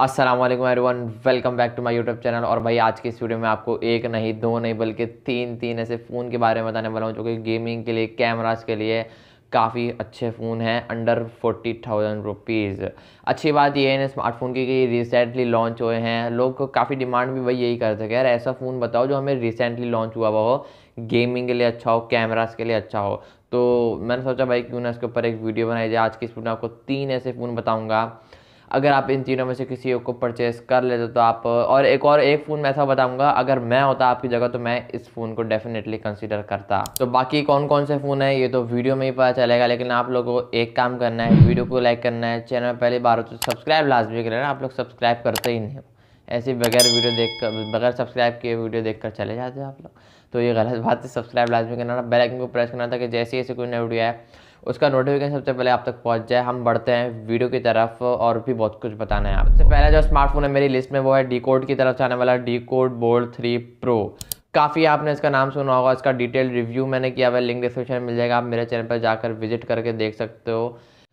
Aslam everyone welcome back to my YouTube channel और भाई आज की इस वीडियो में आपको एक नहीं दो नहीं बल्कि तीन तीन ऐसे फ़ोन के बारे में बताने वाला हूँ जो कि गेमिंग के लिए कैमराज के लिए काफ़ी अच्छे फ़ोन हैं अंडर फोर्टी थाउजेंड रुपीज़ अच्छी बात यह है स्मार्टफोन की कि रिसेंटली लॉन्च हुए हैं लोग काफ़ी डिमांड भी वही यही करते हैं यार ऐसा फ़ोन बताओ जो हमें रिसेंटली लॉन्च हुआ हुआ हो गेमिंग के लिए अच्छा हो कैमराज के लिए अच्छा हो तो मैंने सोचा भाई क्यों ना इसके ऊपर एक वीडियो बनाई जाए आज की इस वीडियो में आपको तीन ऐसे फ़ोन बताऊँगा अगर आप इन तीनों में से किसी को परचेस कर लेते तो आप और एक और एक फ़ोन मैं ऐसा बताऊँगा अगर मैं होता आपकी जगह तो मैं इस फ़ोन को डेफिनेटली कंसिडर करता तो बाकी कौन कौन से फ़ोन है ये तो वीडियो में ही पता चलेगा लेकिन आप लोगों को एक काम करना है वीडियो को लाइक करना है चैनल पहली बार हो तो सब्सक्राइब लाजमी कर लेना आप लोग सब्सक्राइब करते ही नहीं हो ऐसे बगैर वीडियो देख कर बगैर सब्सक्राइब किए वीडियो देख कर चले जाते हैं आप लोग तो ये गलत बात है सब्सक्राइब लाजमी करना बेलाइकन को प्रेस करना था कि जैसे ऐसे कोई नया वीडियो आए उसका नोटिफिकेशन सबसे पहले आप तक पहुँच जाए हम बढ़ते हैं वीडियो की तरफ और भी बहुत कुछ बताना है सबसे पहला जो स्मार्टफोन है मेरी लिस्ट में वो है डी की तरफ से आने वाला डी कोड बोर्ड थ्री प्रो काफ़ी आपने इसका नाम सुना होगा इसका डिटेल रिव्यू मैंने किया हुआ लिंक डिस्क्रिप्शन में मिल जाएगा आप मेरे चैनल पर जाकर विजिट करके देख सकते हो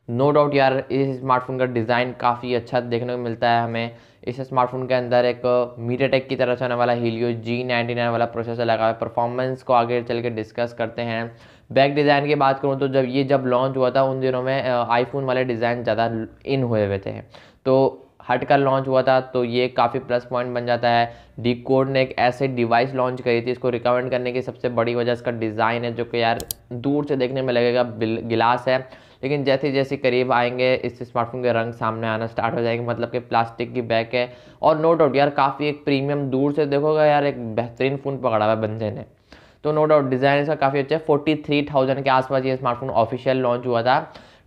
नो no डाउट यार इस स्मार्टफोन का डिज़ाइन काफ़ी अच्छा देखने को मिलता है हमें इस स्मार्टफोन के अंदर एक टेक की तरफ से होने वाला हीलियो जी नाइनटी नाइन वाला प्रोसेसर लगा हुआ है परफॉर्मेंस को आगे चल के डिस्कस करते हैं बैक डिज़ाइन की बात करूँ तो जब ये जब लॉन्च हुआ था उन दिनों में आईफोन वाले डिज़ाइन ज़्यादा इन हुए हुए थे तो हट कर लॉन्च हुआ था तो ये काफ़ी प्लस पॉइंट बन जाता है डी कोड ने एक ऐसे डिवाइस लॉन्च करी थी इसको रिकमेंड करने की सबसे बड़ी वजह इसका डिज़ाइन है जो कि यार दूर से देखने में लगेगा गिलास है लेकिन जैसे जैसे करीब आएंगे इस स्मार्टफोन के रंग सामने आना स्टार्ट हो जाएंगे मतलब कि प्लास्टिक की बैक है और नो डाउट यार काफ़ी एक प्रीमियम दूर से देखोगे यार एक बेहतरीन फ़ोन पकड़ा हुआ है बंदे ने तो नो डाउट डिज़ाइन इसका काफ़ी अच्छा है फोर्टी थ्री थाउजेंड के आसपास ये स्मार्टफोन ऑफिशियल लॉन्च हुआ था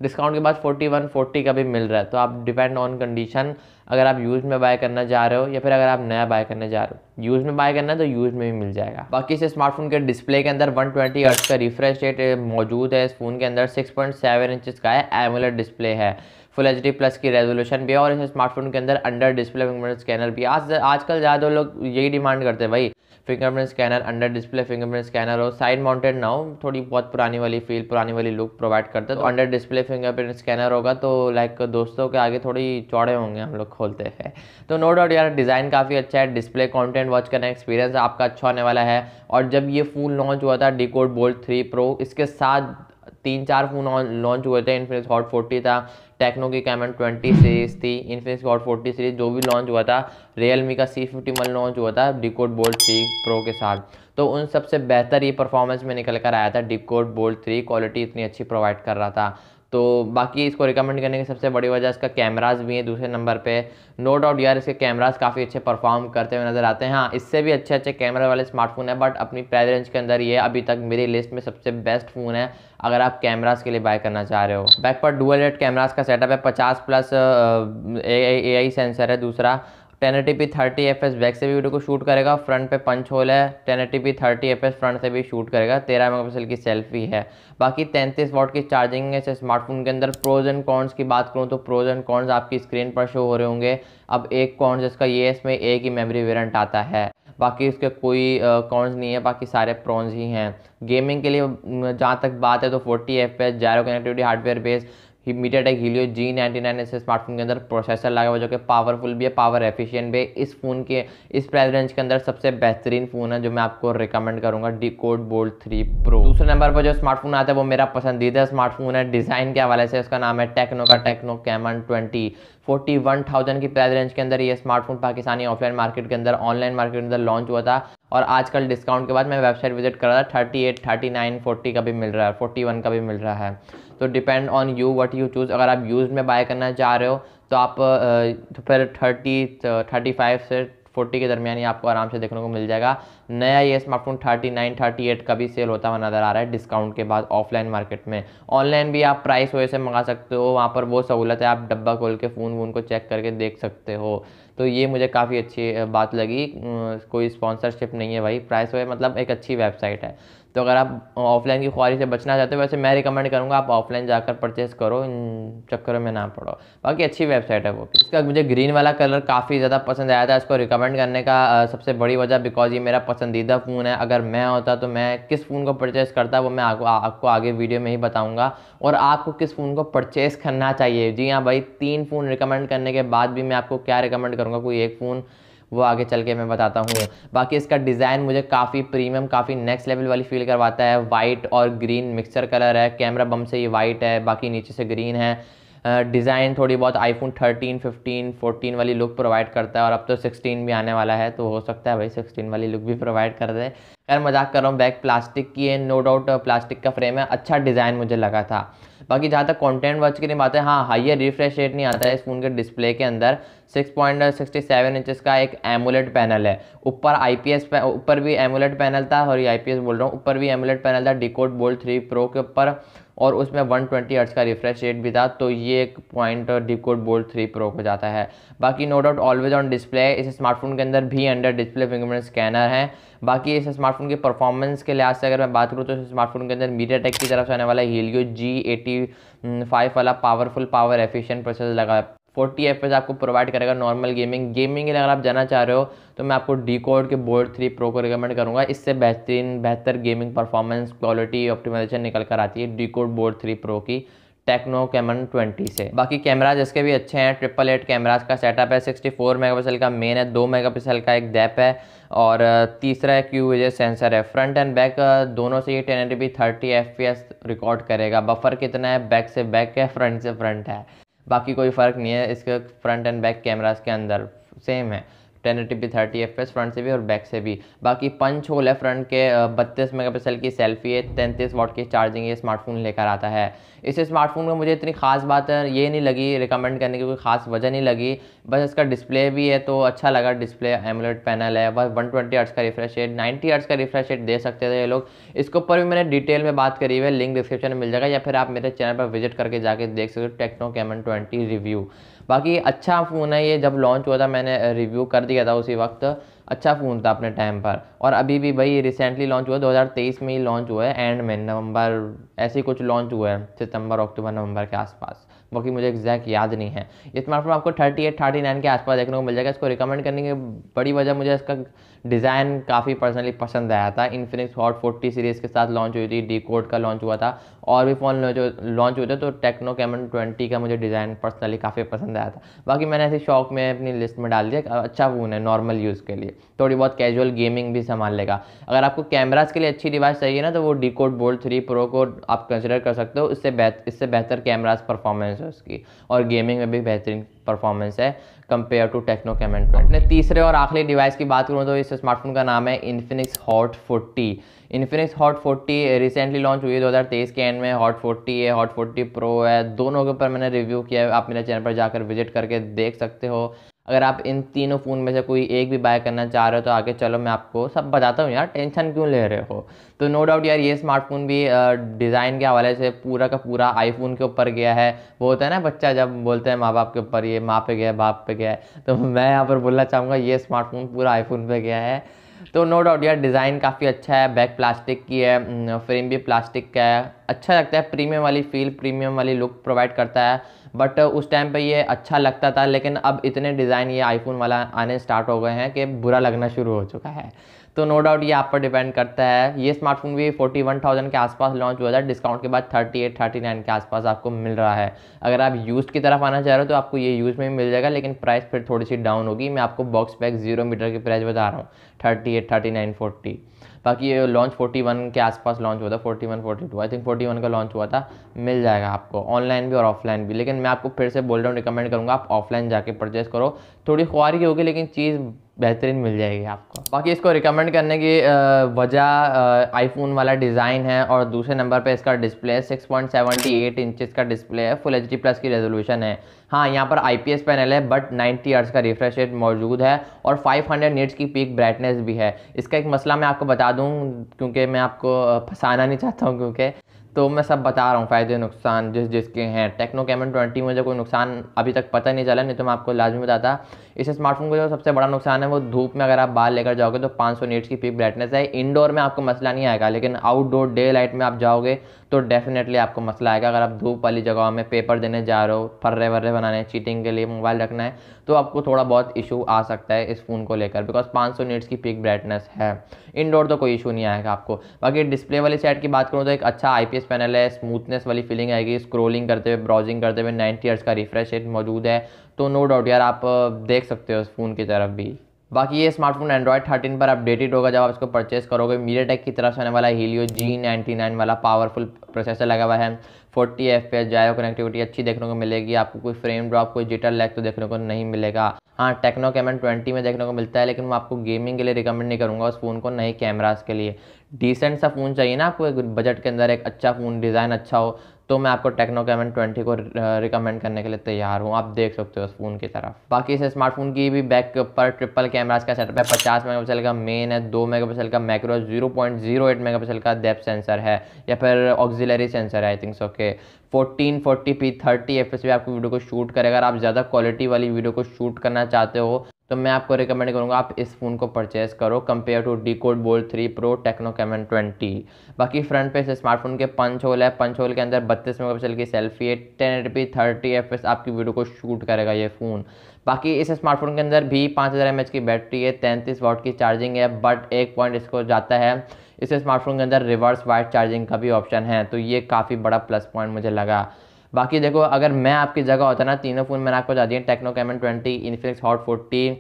डिस्काउंट के बाद फोर्टी वन फोर्टी का भी मिल रहा है तो आप डिपेंड ऑन कंडीशन अगर आप यूज़ में बाय करना चाह रहे हो या फिर अगर आप नया बाय करने जा रहे हो यूज़ में बाय करना है तो यूज़ में भी मिल जाएगा बाकी इस स्मार्टफोन के डिस्प्ले के अंदर 120 ट्वेंटी का रिफ्रेश रेट मौजूद है इस फोन के अंदर 6.7 पॉइंट का है एमुलर डिस्प्ले है फुल एच डी प्लस की रेजोल्यूशन भी है और इस स्मार्टफोन के अंदर अंडर डिस्प्ले फिंगरप्रिंट स्कैनर भी आज आजकल ज़्यादा लोग यही डिमांड करते हैं भाई fingerprint scanner under display fingerprint scanner हो साइड माउंटेड ना हो थोड़ी बहुत पुरानी वाली फील पुरानी वाली लुक प्रोवाइड करते तो अंडर डिस्प्ले फिंगरप्रिंट स्कैनर होगा तो लाइक दोस्तों के आगे थोड़ी चौड़े होंगे हम लोग खोलते हैं तो नो डाउट यार डिज़ाइन काफ़ी अच्छा है डिस्प्ले कॉन्टेंट वॉच करना एक्सपीरियंस आपका अच्छा होने वाला है और जब ये फ़ोन लॉन्च हुआ था डिकोड बोल्ट थ्री प्रो इसके साथ तीन चार फ़ोन लॉन्च हुए थे इनफिनिक्स हॉट फोर्टी था टेक्नो की कैमन ट्वेंटी सीरीज थी इन्फिनिक्स गॉड फोर्टी सीरीज जो भी लॉन्च हुआ था रियलमी का सी फिफ्टी मल लॉन्च हुआ था डिकोड बोल्ट थ्री प्रो के साथ तो उन सबसे बेहतर ये परफॉर्मेंस में निकल कर आया था डिकोड बोल्ट थ्री क्वालिटी इतनी अच्छी प्रोवाइड कर रहा था तो बाकी इसको रिकमेंड करने की सबसे बड़ी वजह इसका कैमराज भी हैं दूसरे नंबर पे नो डाउट यार इसके कैमराज काफ़ी अच्छे परफॉर्म करते हुए नज़र आते हैं हाँ इससे भी अच्छे अच्छे कैमरे वाले स्मार्टफोन है बट अपनी प्राइस रेंज के अंदर ये अभी तक मेरी लिस्ट में सबसे बेस्ट फ़ोन है अगर आप कैमराज के लिए बाय करना चाह रहे हो बैक पर डुअल रेड कैमराज का सेटअप है पचास प्लस ए आई सेंसर है दूसरा ten eighty P thirty F S back से भी वीडियो को शूट करेगा फ्रंट पे पंच होल है ten eighty P thirty F S front से भी शूट करेगा तेरह मेगापिक्सल की सेल्फी है बाकी तैंतीस वॉट की चार्जिंग है स्मार्टफोन के अंदर प्रोज एंड कॉन्स की बात करूँ तो प्रोज एंड कॉन्स आपकी स्क्रीन पर शो हो रहे होंगे अब एक कॉन्स जिसका ये इसमें एक ही मेमोरी वेरेंट आता है बाकी उसके कोई कॉन्स नहीं है बाकी सारे प्रॉन्स ही हैं गेमिंग के लिए जहाँ तक बात है तो forty F S gyro connectivity hardware based MediaTek Helio G ninety nine ऐसे स्मार्टफोन के अंदर प्रोसेसर लगा हुआ जो कि पावरफुल भी है पावर एफिशिएंट भी है इस फ़ोन के इस प्राइस रेंज के अंदर सबसे बेहतरीन फ़ोन है जो मैं आपको रिकमेंड करूँगा DCODE bold three pro दूसरे नंबर पर जो स्मार्टफोन आता है वो मेरा पसंदीदा स्मार्टफोन है डिज़ाइन के हवाले से उसका नाम है टेक्नो का Tecno Camon twenty forty one thousand की प्राइस रेंज के अंदर ये स्मार्टफोन पाकिस्तानी ऑफलाइन मार्केट के अंदर ऑनलाइन मार्केट के अंदर लॉन्च हुआ था और आजकल डिस्काउंट के बाद मैं वेबसाइट विजिट कर रहा था thirty eight thirty nine forty का भी मिल रहा है फोर्टी वन का भी मिल रहा है तो depend on you what you choose अगर आप यूज़ में बाय करना चाह रहे हो तो आप तो फिर थर्टी थर्टी फाइव से फोर्टी के दरमियान ही आपको आराम से देखने को मिल जाएगा नया ये smartphone thirty nine thirty eight का भी सेल होता हुआ नज़र आ रहा है डिस्काउंट के बाद ऑफलाइन मार्केट में ऑनलाइन भी आप प्राइस वैसे से मंगा सकते हो वहाँ पर वो सहूलत है आप डब्बा खोल के फ़ोन वून को चेक करके देख सकते हो तो ये मुझे काफ़ी अच्छी बात लगी कोई स्पॉन्सरशिप नहीं है भाई प्राइस वे मतलब एक अच्छी वेबसाइट है तो अगर आप ऑफलाइन की ख्वाहिश से बचना चाहते हो वैसे मैं रिकमेंड करूँगा आप ऑफलाइन जाकर परचेस करो इन चक्करों में ना पड़ो बाकी अच्छी वेबसाइट है वो भी इसका मुझे ग्रीन वाला कलर काफ़ी ज़्यादा पसंद आया था इसको रिकमेंड करने का सबसे बड़ी वजह बिकॉज ये मेरा पसंदीदा फ़ोन है अगर मैं होता तो मैं किस फ़ोन को परचेस करता वो मैं आपको आपको आगे वीडियो में ही बताऊँगा और आपको किस फ़ोन को परचेस करना चाहिए जी हाँ भाई तीन फ़ोन रिकमेंड करने के बाद भी मैं आपको क्या रिकमेंड करूँगा कोई एक फ़ोन वो आगे चल के मैं बताता हूँ बाकी इसका डिज़ाइन मुझे काफ़ी प्रीमियम काफ़ी नेक्स्ट लेवल वाली फील करवाता है वाइट और ग्रीन मिक्सचर कलर है कैमरा बम से ये वाइट है बाकी नीचे से ग्रीन है डिज़ाइन uh, थोड़ी बहुत आईफोन 13, 15, 14 वाली लुक प्रोवाइड करता है और अब तो 16 भी आने वाला है तो हो सकता है भाई 16 वाली लुक भी प्रोवाइड कर दे खैर मजाक कर रहा हूँ बैग प्लास्टिक की है नो डाउट प्लास्टिक का फ्रेम है अच्छा डिज़ाइन मुझे लगा था बाकी जहाँ तक कॉन्टेंट वॉच की नहीं बात है हाँ हाइयर रिफ्रेश रेट नहीं आता है इस फ़ोन के डिस्प्ले के अंदर 6.67 इंचेस uh, का एक एमुलेट पैनल है ऊपर आईपीएस ऊपर भी एमुलेट पैनल था और ये आईपीएस बोल रहा हूँ ऊपर भी एमुलेट पैनल था डिकोड बोल्ट थ्री प्रो के ऊपर और उसमें 120 ट्वेंटी का रिफ्रेश रेट भी था तो ये एक point DCODE bolt three pro हो जाता है बाकी no doubt always on display इस स्मार्टफोन के अंदर भी अंडर डिस्प्ले फिंगरप्रिंट स्कैनर है बाकी इस स्मार्टफोन की परफॉर्मेंस के लिहाज से अगर मैं बात करूँ तो इस स्मार्टफोन के अंदर मीडिया टेक की तरफ से आने वाला हीलियो जी एटी फाइव वाला पावरफुल पावर एफिशियंट प्रोसेस लगा फोर्टी एफ आपको प्रोवाइड करेगा नॉर्मल गेमिंग गेमिंग के लिए अगर आप जाना चाह रहे हो तो मैं आपको डी कोड के बोर्ड थ्री प्रो को रिकमेंड करूँगा इससे बेहतरीन बेहतर गेमिंग परफॉर्मेंस क्वालिटी ऑप्टिमाइजेशन निकल कर आती है D code board three pro की टेक्नो कैमन 20 से बाकी कैमराज इसके भी अच्छे हैं ट्रिपल एट कैमराज का सेटअप है 64 मेगापिक्सल का मेन है 2 मेगापिक्सल का एक डैप है और uh, तीसरा एक यू विजय सेंसर है फ्रंट एंड बैक दोनों से ये ten eighty thirty F record करेगा बफर कितना है बैक से बैक है फ्रंट से फ्रंट है बाकी कोई फ़र्क नहीं है इसके फ्रंट एंड बैक कैमरास के अंदर सेम है ten eighty P thirty F S front से भी और बैक से भी बाकी पंच होल है फ्रंट के बत्तीस मेगापिक्सल की सेल्फी है तैंतीस वॉट की चार्जिंग ये स्मार्टफोन लेकर आता है इस स्मार्टफोन में मुझे इतनी खास बात है ये नहीं लगी रिकमेंड करने की कोई खास वजह नहीं लगी बस इसका डिस्प्ले भी है तो अच्छा लगा डिस्प्ले एमुलेट पैनल है बस वन ट्वेंटी आर्ट्स का रिफ्रेश रेट नाइन्टी आर्ट्स का रिफ्रेश रेट दे सकते थे ये लोग इसके ऊपर भी मैंने डिटेल में बात करी हुई लिंक डिस्क्रिप्शन में मिल जाएगा या फिर आप मेरे चैनल पर विजिट करके जाके देख सकते हो टेक्नो कैमन ट्वेंटी रिव्यू बाकी अच्छा फ़ोन है ये जब लॉन्च हुआ था मैंने रिव्यू कर दिया था उसी वक्त अच्छा फ़ोन था अपने टाइम पर और अभी भी भाई रिसेंटली लॉन्च हुआ 2023 में ही लॉन्च हुआ है एंड में नवंबर ऐसे ही कुछ लॉन्च हुआ है सितंबर अक्टूबर नवंबर के आसपास बाकी मुझे एग्जैक्ट याद नहीं है ये स्मार्टफोन आपको 38 39 के आसपास देखने को मिल जाएगा इसको रिकमेंड करने की बड़ी वजह मुझे इसका डिज़ाइन काफ़ी पर्सनली पसंद आया था इन्फिनिक्स हॉट फोर्टी सीरीज़ के साथ लॉन्च हुई थी डी कोड का लॉन्च हुआ था और भी फ़ोन जो लॉन्च हुए थे तो टेक्नो कैमन ट्वेंटी का मुझे डिज़ाइन पर्सनली काफ़ी पसंद आया था बाकी मैंने ऐसे शौक में अपनी लिस्ट में डाल दिया अच्छा फ़ोन है नॉर्मल यूज़ के लिए थोड़ी बहुत कैजुअल गेमिंग भी संभाल लेगा अगर आपको कैमराज के लिए अच्छी डिवाइस चाहिए ना तो वो DCODE bold three pro को आप कंसिडर कर सकते हो इससे बेहतर इससे बेहतर कैमराज परफॉर्मेंस है उसकी और गेमिंग में भी बेहतरीन परफॉर्मेंस है compare to Tecno Camon twenty तीसरे और आखिरी डिवाइस की बात करूँ तो इस स्मार्टफोन का नाम है Infinix Hot forty Infinix Hot forty recently launch हुई है 2023 के एंड में हॉट फोर्टी है हॉट फोर्टी प्रो है दोनों के ऊपर मैंने रिव्यू किया है आप मेरे चैनल पर जाकर विजिट करके देख सकते हो अगर आप इन तीनों फ़ोन में से कोई एक भी बाय करना चाह रहे हो तो आगे चलो मैं आपको सब बताता हूँ यार टेंशन क्यों ले रहे हो तो नो डाउट यार ये स्मार्टफोन भी डिज़ाइन के हवाले से पूरा का पूरा आईफोन के ऊपर गया है वो होता है ना बच्चा जब बोलते हैं माँ बाप के ऊपर ये माँ पे गया बाप पे गया तो मैं यहाँ पर बोलना चाहूँगा ये स्मार्टफोन पूरा आईफोन पर गया है तो नो डाउट यार डिज़ाइन काफ़ी अच्छा है बैक प्लास्टिक की है फ्रेम भी प्लास्टिक का है अच्छा लगता है प्रीमियम वाली फील प्रीमियम वाली लुक प्रोवाइड करता है बट उस टाइम पे ये अच्छा लगता था लेकिन अब इतने डिज़ाइन ये आईफोन वाला आने स्टार्ट हो गए हैं कि बुरा लगना शुरू हो चुका है तो नो डाउट ये आप पर डिपेंड करता है ये स्मार्टफोन भी 41,000 के आसपास लॉन्च हुआ था डिस्काउंट के बाद 38, 39 के आसपास आपको मिल रहा है अगर आप यूज़ की तरफ आना चाह रहे हो तो आपको ये यूज़ में मिल जाएगा लेकिन प्राइस फिर थोड़ी सी डाउन होगी मैं आपको बॉक्स पैक जीरो मीटर की प्राइस बता रहा हूँ thirty eight thirty nine forty बाकी ये लॉन्च 41 के आसपास लॉन्च हुआ था 41 42 आई थिंक 41 का लॉन्च हुआ था मिल जाएगा आपको ऑनलाइन भी और ऑफलाइन भी लेकिन मैं आपको फिर से बोल रहा हूँ रिकमेंड करूँगा आप ऑफलाइन जाके परचेज़ करो थोड़ी खुआारी होगी लेकिन चीज़ बेहतरीन मिल जाएगी आपको बाकी इसको रिकमेंड करने की वजह आईफोन वाला डिज़ाइन है और दूसरे नंबर पे इसका डिस्प्ले है 6.78 पॉइंट का डिस्प्ले है फुल एच प्लस की रेजोल्यूशन है हाँ यहाँ पर आईपीएस पैनल है बट 90 आर्स का रिफ्रेश रेट मौजूद है और 500 हंड्रेड नीट्स की पीक ब्राइटनेस भी है इसका एक मसला मैं आपको बता दूँ क्योंकि मैं आपको फंसाना नहीं चाहता हूँ क्योंकि तो मैं सब बता रहा हूँ फ़ायदे नुकसान जिस जिसके हैं टेक्नो कैमन ट्वेंटी मुझे कोई नुकसान अभी तक पता नहीं चला नहीं तो मैं आपको लाजमी बताता इस स्मार्टफोन को जो सबसे बड़ा नुकसान है वो धूप में अगर आप बाहर लेकर जाओगे तो 500 सौ की पीक ब्राइटनेस है इंडोर में आपको मसला नहीं आएगा लेकिन आउटडोर डे लाइट में आप जाओगे तो डेफिनेटली आपको मसला आएगा अगर आप धूप वाली जगहों में पेपर देने जा रहे हो फर्रे वर्रे बनाने चीटिंग के लिए मोबाइल रखना है तो आपको थोड़ा बहुत इशू आ सकता है इस फ़ोन को लेकर बिकॉज पाँच सौ की पिक ब्राइटनेस है इनडोर तो कोई इशू नहीं आएगा आपको बाकी डिस्प्ले वाली साइड की बात करूँ तो एक अच्छा आई पैनल है स्मूथनेस वाली फीलिंग आएगी स्क्रोलिंग करते हुए ब्राउजिंग करते हुए नाइन्टी हर्ट्स का रिफ्रेश रेट मौजूद है तो नो डाउट यार आप देख सकते हो फ़ोन की तरफ भी बाकी ये स्मार्टफोन एंड्रॉयड थर्टीन पर अपडेटेड होगा जब आप इसको परचेज करोगे मीडिया टेक की तरफ से आने वाला हीलियो जी नाइन्टी नाइन वाला पावरफुल प्रोसेसर लगा हुआ है फोर्टी एफ पे जायो कनेक्टिविटी अच्छी देखने को मिलेगी आपको कोई फ्रेम ड्रॉप कोई जिटर लैग तो देखने को नहीं मिलेगा हाँ टेक्नो कैमन ट्वेंटी में देखने को मिलता है लेकिन मैं आपको गेमिंग के लिए रिकमेंड नहीं करूँगा उस फ़ोन को नई कैमराज के लिए डिसेंट सा फ़ोन चाहिए ना आपको एक बजट के अंदर एक अच्छा फ़ोन डिज़ाइन अच्छा हो तो मैं आपको टेक्नो कैमन ट्वेंटी को रिकमेंड करने के लिए तैयार हूँ आप देख सकते हो उस फ़ोन की तरफ बाकी इस स्मार्टफोन की भी बैक के ऊपर ट्रिपल कैमराज का सेटअप है पचास पिक्सल का मेन है दो पिक्सल का macro zero point zero eight pixel का डेप सेंसर है या फिर ऑक्जिलरी सेंसर है I think so okay fourteen forty P thirty F S आपकी वीडियो को शूट करेगा अगर आप ज़्यादा क्वालिटी वाली वीडियो को शूट करना चाहते हो तो मैं आपको रिकमेंड करूँगा आप इस फ़ोन को परचेज़ करो compare to DCODE bold three pro Tecno Camon twenty बाकी फ्रंट पे इस स्मार्टफोन के पंच होल है पंच होल के अंदर बत्तीस मेगापिक्सल की सेल्फी है ten eight P thirty F S आपकी वीडियो को शूट करेगा ये फ़ोन बाकी इस स्मार्टफोन के अंदर भी पाँच हज़ार एम एच की बैटरी है तैंतीस वॉट की चार्जिंग है बट एक पॉइंट इसको जाता है इस स्मार्टफोन के अंदर रिवर्स वायर चार्जिंग का भी ऑप्शन है तो ये काफ़ी बड़ा प्लस पॉइंट मुझे लगा बाकी देखो अगर मैं आपकी जगह होता ना तीनों फ़ोन मैंने आपको बता दिए Tecno Camon twenty Infinix Hot forty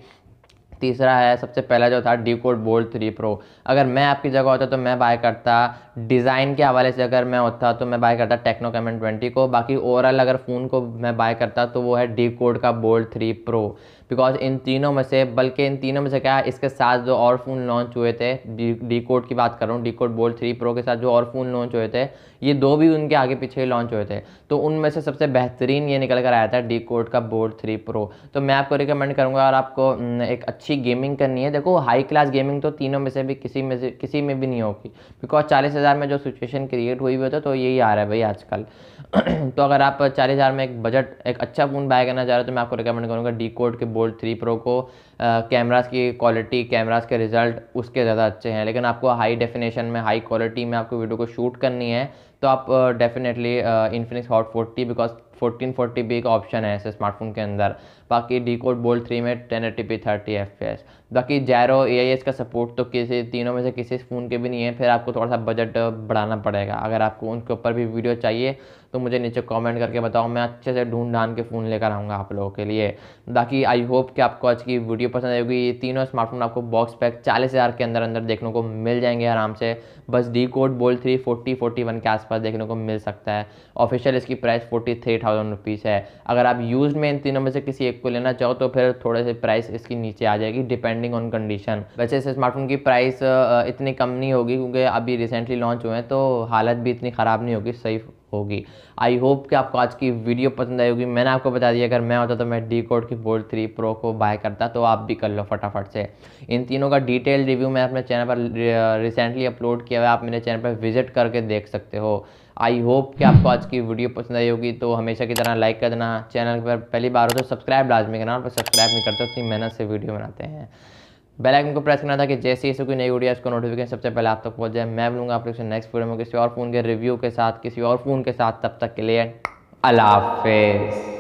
तीसरा है सबसे पहला जो था DCODE bold three pro अगर मैं आपकी जगह होता तो मैं बाय करता डिज़ाइन के हवाले से अगर मैं होता तो मैं बाय करता टेक्नो कैमन ट्वेंटी को बाकी ओवरऑल अगर फ़ोन को मैं बाय करता तो वो है डी कोड का बोल्ड थ्री प्रो बिकॉज इन तीनों में से बल्कि इन तीनों में से क्या है इसके साथ जो और फ़ोन लॉन्च हुए थे डी कोड की बात कर रहा हूँ DCODE bold three pro के साथ जो और फ़ोन लॉन्च हुए थे ये दो भी उनके आगे पीछे लॉन्च हुए थे तो उनमें से सबसे बेहतरीन ये निकल कर आया था डी कोड का बोल्ड थ्री प्रो तो मैं आपको रिकमेंड करूँगा अगर आपको एक अच्छी गेमिंग करनी है देखो हाई क्लास गेमिंग तो तीनों में से भी किसी में से किसी में भी नहीं होगी बिकॉज चालीस हज़ार में जो सिचुएशन क्रिएट हुई हुई तो यही आ रहा है भाई आजकल तो अगर आप चालीस हज़ार में एक बजट एक अच्छा फ़ोन बाय करना चाह रहे हो तो मैं आपको रिकमेंड करूँगा डी कोड के गोल्ड थ्री प्रो को कैमरास की क्वालिटी कैमरास के रिज़ल्ट उसके ज़्यादा अच्छे हैं लेकिन आपको हाई डेफिनेशन में हाई क्वालिटी में आपको वीडियो को शूट करनी है तो आप definitely Infinix Hot forty because fourteen forty B का ऑप्शन है ऐसे स्मार्टफोन के अंदर बाकी डी कोड बोल्ट थ्री में ten eighty P thirty F P S बाकी जैरो ए आई एस का सपोर्ट तो किसी तीनों में से किसी फ़ोन के भी नहीं है फिर आपको थोड़ा सा बजट बढ़ाना पड़ेगा अगर आपको उनके ऊपर भी वीडियो चाहिए तो मुझे नीचे कमेंट करके बताओ मैं अच्छे से ढूंढ ढान के फ़ोन लेकर आऊँगा आप लोगों के लिए बाकी आई होप कि आपको आज की वीडियो पसंद आएगी ये तीनों स्मार्टफोन आपको बॉक्स पैक चालीस हज़ार के अंदर अंदर देखने को मिल जाएंगे आराम से बस DCODE bold three forty forty one के आसपास देखने को मिल सकता है ऑफिशियल इसकी price forty three thousand rupees है अगर आप यूज में इन तीनों में से किसी एक को लेना चाहो तो फिर थोड़े से प्राइस इसकी नीचे आ जाएगी डिपेंडिंग ऑन कंडीशन वैसे इस स्मार्टफोन की प्राइस इतनी कम नहीं होगी क्योंकि अभी रिसेंटली लॉन्च हुए हैं तो हालत भी इतनी ख़राब नहीं होगी सही होगी आई होप कि आपको आज की वीडियो पसंद आई होगी मैंने आपको बता दिया अगर मैं होता तो मैं डी कोड की बोल्ड थ्री प्रो को बाय करता तो आप भी कर लो फटाफट से इन तीनों का डिटेल रिव्यू मैं अपने चैनल पर रिसेंटली अपलोड किया हुआ आप मेरे चैनल पर विजिट करके देख सकते हो आई होप कि आपको आज की वीडियो पसंद आई होगी तो हमेशा की तरह लाइक कर देना चैनल पर पहली बार हो तो सब्सक्राइब लाजमी करना और सब्सक्राइब नहीं करते उतनी तो मेहनत से वीडियो बनाते हैं बेल आइकन को प्रेस करना था कि जैसे ही कोई नई वीडियो इसको नोटिफिकेशन सबसे पहले आप तक पहुंच जाए मैं लूँगा आप लोग से नेक्स्ट वीडियो में किसी और फ़ोन के रिव्यू के साथ किसी और फ़ोन के साथ तब तक के लिए अलाफिज़